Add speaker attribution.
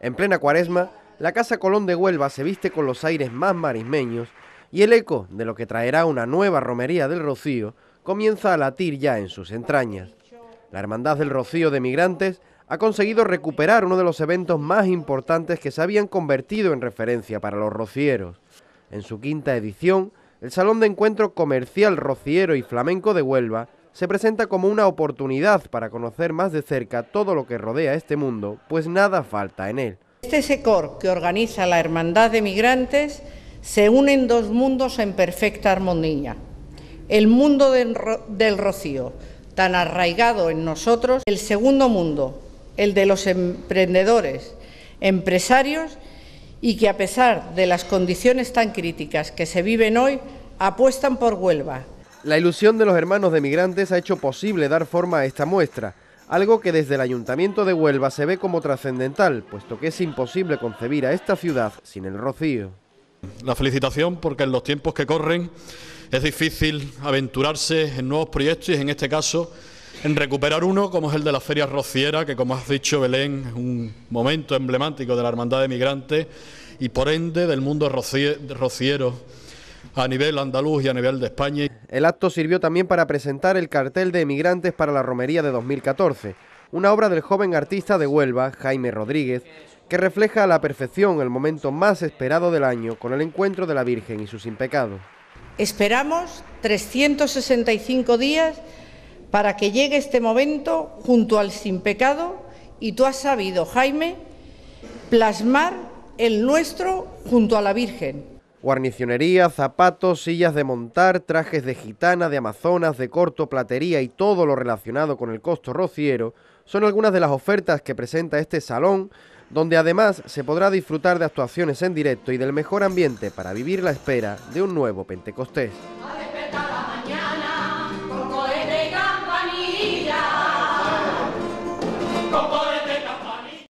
Speaker 1: En plena cuaresma, la Casa Colón de Huelva se viste con los aires más marismeños y el eco de lo que traerá una nueva romería del Rocío comienza a latir ya en sus entrañas. La Hermandad del Rocío de Migrantes ha conseguido recuperar uno de los eventos más importantes que se habían convertido en referencia para los rocieros. En su quinta edición, el Salón de Encuentro Comercial Rociero y Flamenco de Huelva se presenta como una oportunidad para conocer más de cerca todo lo que rodea este mundo, pues nada falta en él.
Speaker 2: Este SECOR que organiza la Hermandad de Migrantes se une en dos mundos en perfecta armonía. El mundo del, del rocío, tan arraigado en nosotros, el segundo mundo, el de los emprendedores, empresarios y que a pesar de las condiciones tan críticas que se viven hoy, apuestan por Huelva,
Speaker 1: la ilusión de los hermanos de migrantes ha hecho posible dar forma a esta muestra, algo que desde el Ayuntamiento de Huelva se ve como trascendental, puesto
Speaker 3: que es imposible concebir a esta ciudad sin el rocío. La felicitación porque en los tiempos que corren es difícil aventurarse en nuevos proyectos y en este caso en recuperar uno como es el de la Feria Rociera, que como has dicho Belén es un momento emblemático de la Hermandad de Migrantes y por ende del mundo rociero a nivel andaluz y a nivel de España. El acto sirvió también para presentar el cartel
Speaker 1: de emigrantes para la romería de 2014, una obra del joven artista de Huelva, Jaime Rodríguez, que refleja a la perfección el momento más esperado del año con el encuentro de la Virgen y su sin pecado.
Speaker 2: Esperamos 365 días para que llegue este momento junto al sin pecado y tú has sabido, Jaime, plasmar el nuestro junto a la Virgen
Speaker 1: Guarnicionería, zapatos, sillas de montar, trajes de gitana, de amazonas, de corto, platería y todo lo relacionado con el costo rociero son algunas de las ofertas que presenta este salón, donde además se podrá disfrutar de actuaciones en directo y del mejor ambiente para vivir la espera de un nuevo Pentecostés.